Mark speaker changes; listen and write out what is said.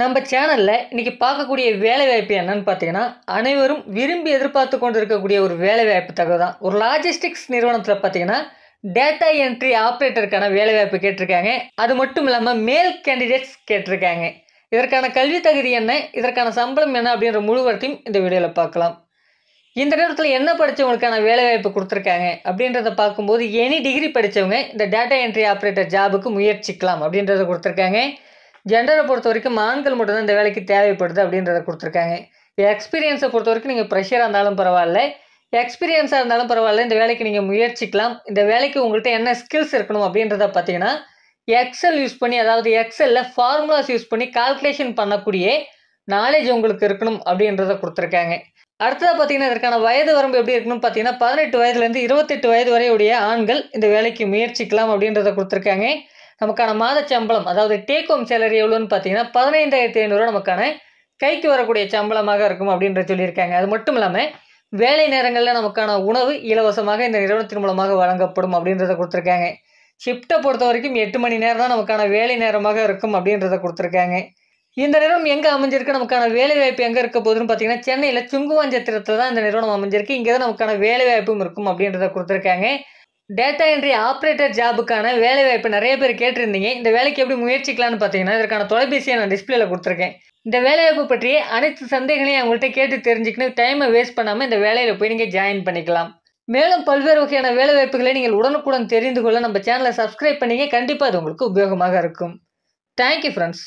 Speaker 1: நம்ம சேனலில் இன்றைக்கி பார்க்கக்கூடிய வேலைவாய்ப்பு என்னன்னு பார்த்தீங்கன்னா அனைவரும் விரும்பி எதிர்பார்த்து கொண்டு இருக்கக்கூடிய ஒரு வேலைவாய்ப்பு தகவல் தான் ஒரு லாஜிஸ்டிக்ஸ் நிறுவனத்தில் பார்த்தீங்கன்னா டேட்டா என்ட்ரி ஆப்ரேட்டருக்கான வேலைவாய்ப்பு கேட்டிருக்காங்க அது மட்டும் இல்லாமல் மேல் கேண்டிடேட்ஸ் கேட்டிருக்காங்க இதற்கான கல்வி தகுதி என்ன இதற்கான சம்பளம் என்ன அப்படின்ற முழுவத்தையும் இந்த வீடியோவில் பார்க்கலாம் இந்த நேரத்தில் என்ன படித்தவங்களுக்கான வேலைவாய்ப்பு கொடுத்துருக்காங்க அப்படின்றத பார்க்கும்போது எனி டிகிரி படித்தவங்க இந்த டேட்டா என்ட்ரி ஆப்ரேட்டர் ஜாபுக்கு முயற்சிக்கலாம் அப்படின்றத கொடுத்துருக்காங்க ஜெண்டரை பொறுத்த வரைக்கும் ஆண்கள் மட்டும்தான் இந்த வேலைக்கு தேவைப்படுது அப்படின்றத கொடுத்துருக்காங்க எக்ஸ்பீரியன்ஸை பொறுத்த வரைக்கும் நீங்கள் ப்ரெஷராக இருந்தாலும் பரவாயில்ல எக்ஸ்பீரியன்ஸாக இருந்தாலும் பரவாயில்ல இந்த வேலைக்கு நீங்கள் முயற்சிக்கலாம் இந்த வேலைக்கு உங்கள்கிட்ட என்ன ஸ்கில்ஸ் இருக்கணும் அப்படின்றத பார்த்தீங்கன்னா எக்ஸல் யூஸ் பண்ணி அதாவது எக்ஸலில் ஃபார்முலாஸ் யூஸ் பண்ணி கால்குலேஷன் பண்ணக்கூடிய நாலேஜ் உங்களுக்கு இருக்கணும் அப்படின்றத கொடுத்துருக்காங்க அடுத்ததாக பார்த்தீங்கன்னா இதற்கான வயது வரம்பு எப்படி இருக்கணும்னு பார்த்தீங்கன்னா பதினெட்டு வயதுலேருந்து இருபத்தெட்டு வயது வரையுடைய ஆண்கள் இந்த வேலைக்கு முயற்சிக்கலாம் அப்படின்றத கொடுத்துருக்காங்க நமக்கான மாத சம்பளம் அதாவது டேக் ஹோம் சேலரி எவ்வளோன்னு பார்த்தீங்கன்னா பதினைந்தாயிரத்தி ஐநூறுரூவா நமக்கான கைக்கு வரக்கூடிய சம்பளமாக இருக்கும் அப்படின்ற சொல்லியிருக்காங்க அது மட்டும் இல்லாமல் வேலை நேரங்களில் நமக்கான உணவு இலவசமாக இந்த நிறுவனத்தின் மூலமாக வழங்கப்படும் அப்படின்றத கொடுத்துருக்காங்க ஷிஃப்ட்டை பொறுத்த வரைக்கும் எட்டு மணி நேரம் தான் நமக்கான வேலை நேரமாக இருக்கும் அப்படின்றத கொடுத்துருக்காங்க இந்த நிறுவனம் எங்கே அமைஞ்சிருக்கு நமக்கான வேலை வாய்ப்பு எங்கே இருக்க போகுதுன்னு பார்த்தீங்கன்னா சென்னையில் சுங்குவாஞ்சத்திரத்தில் தான் இந்த நிறுவனம் அமைஞ்சிருக்கு இங்கே தான் நமக்கான வேலை வாய்ப்பும் இருக்கும் அப்படின்றத கொடுத்துருக்காங்க டேட்டா என்ட்ரி ஆப்ரேட்டர் ஜாபுக்கான வேலைவாய்ப்பு நிறைய பேர் கேட்டிருந்தீங்க இந்த வேலைக்கு எப்படி முயற்சிக்கலாம்னு பார்த்தீங்கன்னா இதற்கான தொலைபேசியை நான் டிஸ்பிளேல கொடுத்துருக்கேன் இந்த வேலைவாய்ப்பு பற்றிய அனைத்து சந்தேகங்களையும் அவங்கள்ட்ட கேட்டு தெரிஞ்சுக்கணும் டைமை வேஸ்ட் பண்ணாமல் இந்த வேலையில் போய் நீங்கள் ஜாயின் பண்ணிக்கலாம் மேலும் பல்வேறு வகையான வேலைவாய்ப்புகளை நீங்கள் உடனுக்குடன் தெரிந்து கொள்ள நம்ம சேனலை சப்ஸ்கிரைப் பண்ணிங்க கண்டிப்பாக அது உங்களுக்கு உபயோகமாக இருக்கும் தேங்க்யூ ஃப்ரெண்ட்ஸ்